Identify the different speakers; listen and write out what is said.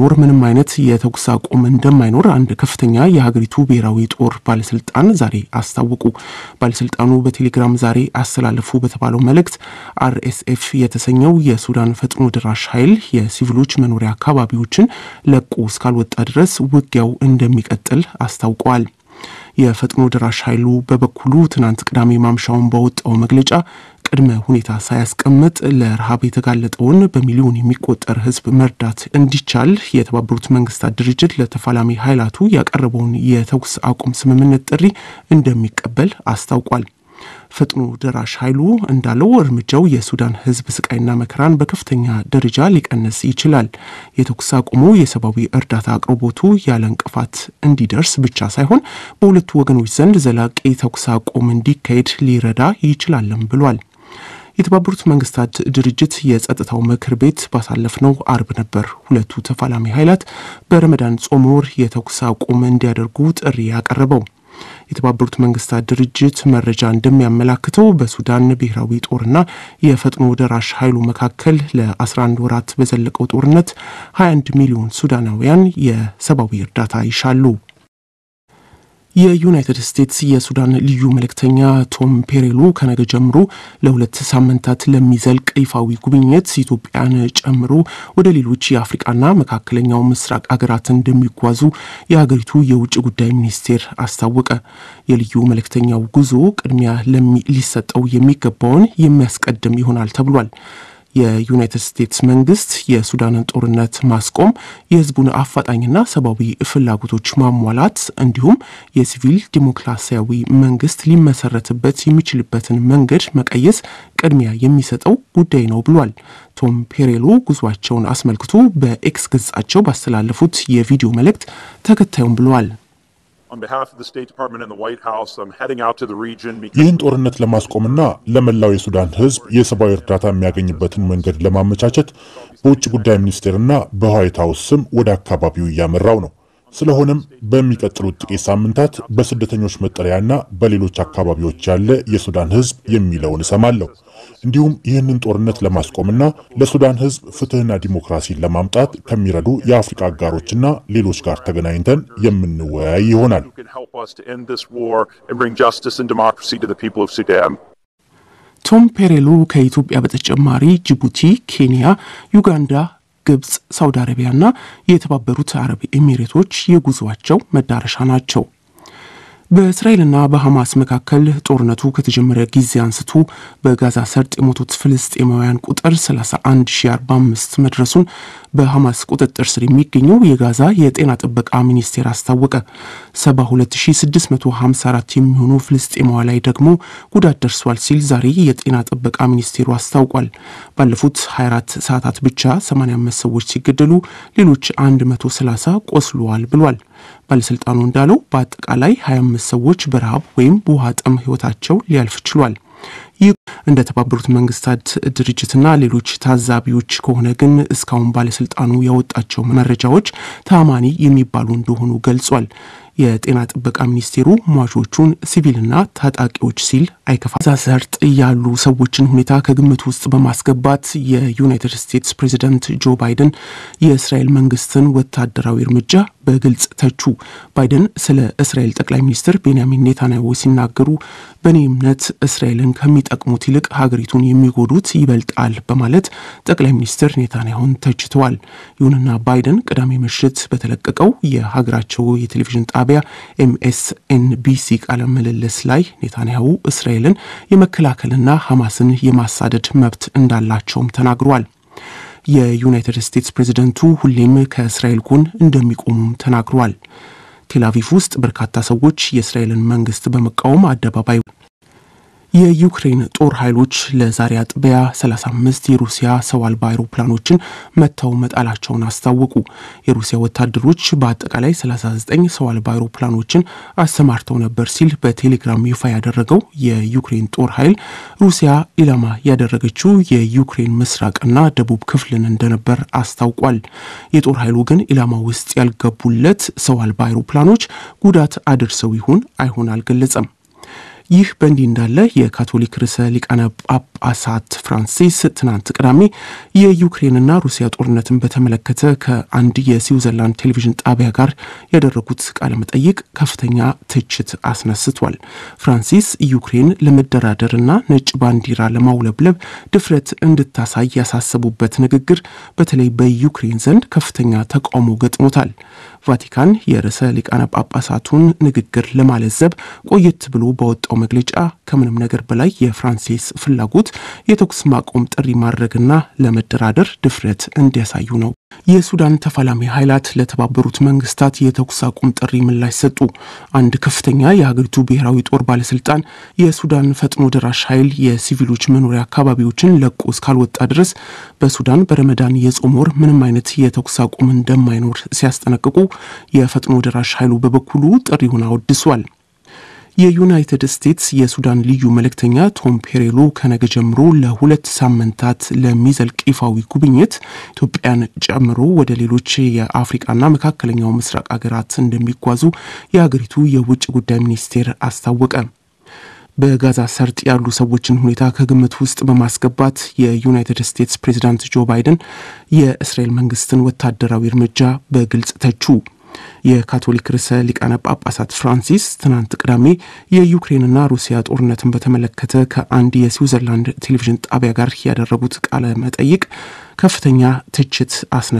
Speaker 1: ወር ምንም አይነት የተኩስ አቁም እንደማይኖር አንድ ከፍተኛ የሀገሪቱ ብሔራዊ ጦር ባለስልጣን ዛሬ አስታወቁ። ባለስልጣኑ በቴሌግራም ዛሬ አስተላለፉ በተባለው መልእክት አርኤስኤፍ የተሰኘው የሱዳን ፈጥኖ ድራሽ ኃይል የሲቪሎች መኖሪያ አካባቢዎችን ለቆ እስካልወጣ ድረስ ውጊያው እንደሚቀጥል አስታውቀዋል። የፈጥኖ ድራሽ ኃይሉ በበኩሉ ትናንት ቅዳሜ ማምሻውን ባወጣው መግለጫ ቅድመ ሁኔታ ሳያስቀምጥ ለረሃብ የተጋለጠውን በሚሊዮን የሚቆጠር ህዝብ መርዳት እንዲቻል የተባበሩት መንግስታት ድርጅት ለተፋላሚ ኃይላቱ ያቀረበውን የተኩስ አቁም ስምምነት ጥሪ እንደሚቀበል አስታውቋል። ፈጥኖ ደራሽ ኃይሉ እንዳለው እርምጃው የሱዳን ህዝብ ስቃይና መከራን በከፍተኛ ደረጃ ሊቀንስ ይችላል። የተኩስ አቁሙ የሰብአዊ እርዳታ አቅርቦቱ ያለ እንቅፋት እንዲደርስ ብቻ ሳይሆን በሁለቱ ወገኖች ዘንድ ዘላቂ ተኩስ አቁም እንዲካሄድ ሊረዳ ይችላለም ብሏል። የተባበሩት መንግስታት ድርጅት የጸጥታው ምክር ቤት ባሳለፍነው አርብ ነበር ሁለቱ ተፋላሚ ኃይላት በረመዳን ጾም ወር የተኩስ አቁም እንዲያደርጉ ጥሪ ያቀረበው። የተባበሩት መንግስታት ድርጅት መረጃ እንደሚያመላክተው በሱዳን ብሔራዊ ጦርና የፈጥኖ ደራሽ ኃይሉ መካከል ለ11 ወራት በዘለቀው ጦርነት 21 ሚሊዮን ሱዳናውያን የሰብአዊ እርዳታ ይሻሉ። የዩናይትድ ስቴትስ የሱዳን ልዩ መልእክተኛ ቶም ፔሬሉ ከነገ ጀምሮ ለሁለት ሳምንታት ለሚዘልቅ ይፋዊ ጉብኝት ኢትዮጵያን ጨምሮ ወደ ሌሎች የአፍሪቃና መካከለኛው ምስራቅ አገራት እንደሚጓዙ የሀገሪቱ የውጭ ጉዳይ ሚኒስቴር አስታወቀ። የልዩ መልእክተኛው ጉዞ ቅድሚያ ሊሰጠው የሚገባውን የሚያስቀድም ይሆናል ተብሏል። የዩናይትድ ስቴትስ መንግስት የሱዳንን ጦርነት ማስቆም፣ የህዝቡን አፋጣኝና ሰብአዊ ፍላጎቶች ማሟላት እንዲሁም የሲቪል ዲሞክራሲያዊ መንግስት ሊመሰረትበት የሚችልበትን መንገድ መቀየስ ቅድሚያ የሚሰጠው ጉዳይ ነው ብሏል። ቶም ፔሬሎ ጉዟቸውን አስመልክቶ በኤክስ ገጻቸው ባስተላለፉት የቪዲዮ መልእክት ተከታዩም ብለዋል። ይህን ጦርነት ለማስቆምና ለመላው የሱዳን ሕዝብ የሰብአዊ እርዳታ የሚያገኝበትን መንገድ ለማመቻቸት በውጭ ጉዳይ ሚኒስቴርና በዋይት ሀውስ ስም ወደ አካባቢው እያመራው ነው። ስለሆነም በሚቀጥሉት ጥቂት ሳምንታት በስደተኞች መጠለያና በሌሎች አካባቢዎች ያለ የሱዳን ህዝብ የሚለውን እሰማለሁ። እንዲሁም ይህንን ጦርነት ለማስቆምና ለሱዳን ህዝብ ፍትህና ዲሞክራሲን ለማምጣት ከሚረዱ የአፍሪካ አጋሮችና ሌሎች ጋር ተገናኝተን የምንወያይ ይሆናል። ቶም ፔሬሉ ከኢትዮጵያ በተጨማሪ ጅቡቲ፣ ኬንያ፣ ዩጋንዳ ግብፅ፣ ሳውዲ አረቢያና የተባበሩት አረብ ኤሚሬቶች የጉዞቸው መዳረሻ ናቸው። በእስራኤልና በሐማስ መካከል ጦርነቱ ከተጀመረ ጊዜ አንስቶ በጋዛ ሰርጥ የሞቱት ፍልስጤማውያን ቁጥር 31045 መድረሱን በሐማስ ቁጥጥር ስር የሚገኘው የጋዛ የጤና ጥበቃ ሚኒስቴር አስታወቀ። 72654 የሚሆኑ ፍልስጤማዋ ላይ ደግሞ ጉዳት ደርሷል ሲል ዛሬ የጤና ጥበቃ ሚኒስቴሩ አስታውቋል። ባለፉት 24 ሰዓታት ብቻ 85 ሰዎች ሲገደሉ ሌሎች 130 ቆስለዋል ብሏል። ባለሥልጣኑ እንዳለው በአጠቃላይ 25 ሰዎች በረሃብ ወይም በውሃ ጥም ሕይወታቸው ሊያልፍ ችሏል። ይህ እንደተባበሩት መንግስታት ድርጅትና ሌሎች ታዛቢዎች ከሆነ ግን እስካሁን ባለስልጣኑ ያወጣቸው መረጃዎች ታማኒ የሚባሉ እንደሆኑ ገልጿል። የጤና ጥበቃ ሚኒስቴሩ ሟቾቹን ሲቪልና ታጣቂዎች ሲል አይከፋ ዛ ሰርጥ ያሉ ሰዎችን ሁኔታ ከግምት ውስጥ በማስገባት የዩናይትድ ስቴትስ ፕሬዚደንት ጆ ባይደን የእስራኤል መንግስትን ወታደራዊ እርምጃ በግልጽ ተቹ። ባይደን ስለ እስራኤል ጠቅላይ ሚኒስትር ቤንያሚን ኔታንያሁ ሲናገሩ በእኔ እምነት እስራኤልን ከሚጠ ከሚጠቅሙት ይልቅ ሀገሪቱን የሚጎዱት ይበልጣል በማለት ጠቅላይ ሚኒስትር ኔታንያሁን ተችተዋል። ይሁንና ባይደን ቅዳሜ ምሽት በተለቀቀው የሀገራቸው የቴሌቪዥን ጣቢያ ኤምኤስኤንቢሲ ቃለ ምልልስ ላይ ኔታንያሁ እስራኤልን የመከላከልና ሐማስን የማሳደድ መብት እንዳላቸውም ተናግሯል። የዩናይትድ ስቴትስ ፕሬዚደንቱ ሁሌም ከእስራኤል ጎን እንደሚቆሙም ተናግሯል። ቴላቪቭ ውስጥ በርካታ ሰዎች የእስራኤልን መንግስት በመቃወም አደባባይ የዩክሬን ጦር ኃይሎች ለዛሬ አጥቢያ 35 የሩሲያ ሰው አልባ አውሮፕላኖችን መጣላቸውን አስታወቁ። የሩሲያ ወታደሮች በአጠቃላይ 39 ሰው አልባ አሰማርተው ነበር ሲል በቴሌግራም ይፋ ያደረገው የዩክሬን ጦር ኃይል ሩሲያ ኢላማ ያደረገችው የዩክሬን ምስራቅና ደቡብ ክፍልን እንደነበር አስታውቋል። የጦር ኃይሉ ግን ኢላማ ውስጥ ያልገቡለት ሰው አልባ ጉዳት አድርሰው ይሁን አይሆን አልገለጸም። ይህ በእንዲህ እንዳለ የካቶሊክ ርዕሰ ሊቃነ ጳሳት ፍራንሲስ ትናንት ቅዳሜ የዩክሬንና ሩሲያ ጦርነትን በተመለከተ ከአንድ የስዊዘርላንድ ቴሌቪዥን ጣቢያ ጋር ያደረጉት ቃለመጠይቅ ከፍተኛ ትችት አስነስቷል። ፍራንሲስ ዩክሬን ለመደራደርና ነጭ ባንዲራ ለማውለብለብ ድፍረት እንድታሳይ ያሳሰቡበት ንግግር በተለይ በዩክሬን ዘንድ ከፍተኛ ተቃውሞ ገጥሞታል። ቫቲካን የርዕሰ ሊቃነ ጳጳሳቱን ንግግር ለማለዘብ ቆየት ብሎ በወጣው መግለጫ ከምንም ነገር በላይ የፍራንሲስ ፍላጎት የተኩስ ማቆም ጥሪ ማድረግና ለመደራደር ድፍረት እንዲያሳዩ ነው። የሱዳን ተፋላሚ ኃይላት ለተባበሩት መንግስታት የተኩስ አቁም ጥሪ ምላሽ ሰጡ። አንድ ከፍተኛ የሀገሪቱ ብሔራዊ ጦር ባለስልጣን የሱዳን ፈጥኖ ደራሽ ኃይል የሲቪሎች መኖሪያ አካባቢዎችን ለቆ እስካልወጣ ድረስ በሱዳን በረመዳን የጾም ወር ምንም አይነት የተኩስ አቁም እንደማይኖር ሲያስጠነቅቁ፣ የፈጥኖ ደራሽ ኃይሉ በበኩሉ ጥሪውን አወድሷል። የዩናይትድ ስቴትስ የሱዳን ልዩ መልእክተኛ ቶም ፔሬሎ ከነገ ጀምሮ ለሁለት ሳምንታት ለሚዘልቅ ይፋዊ ጉብኝት ኢትዮጵያን ጨምሮ ወደ ሌሎች የአፍሪቃና መካከለኛው ምስራቅ ሀገራት እንደሚጓዙ የሀገሪቱ የውጭ ጉዳይ ሚኒስቴር አስታወቀ። በጋዛ ሰርጥ ያሉ ሰዎችን ሁኔታ ከግምት ውስጥ በማስገባት የዩናይትድ ስቴትስ ፕሬዚዳንት ጆ ባይደን የእስራኤል መንግስትን ወታደራዊ እርምጃ በግልጽ ተቹ። የካቶሊክ ርዕሰ ሊቃነ ጳጳሳት ፍራንሲስ ትናንት ቅዳሜ የዩክሬንና ሩሲያ ጦርነትን በተመለከተ ከአንድ የስዊዘርላንድ ቴሌቪዥን ጣቢያ ጋር ያደረጉት ቃለ መጠይቅ ከፍተኛ ትችት አስነ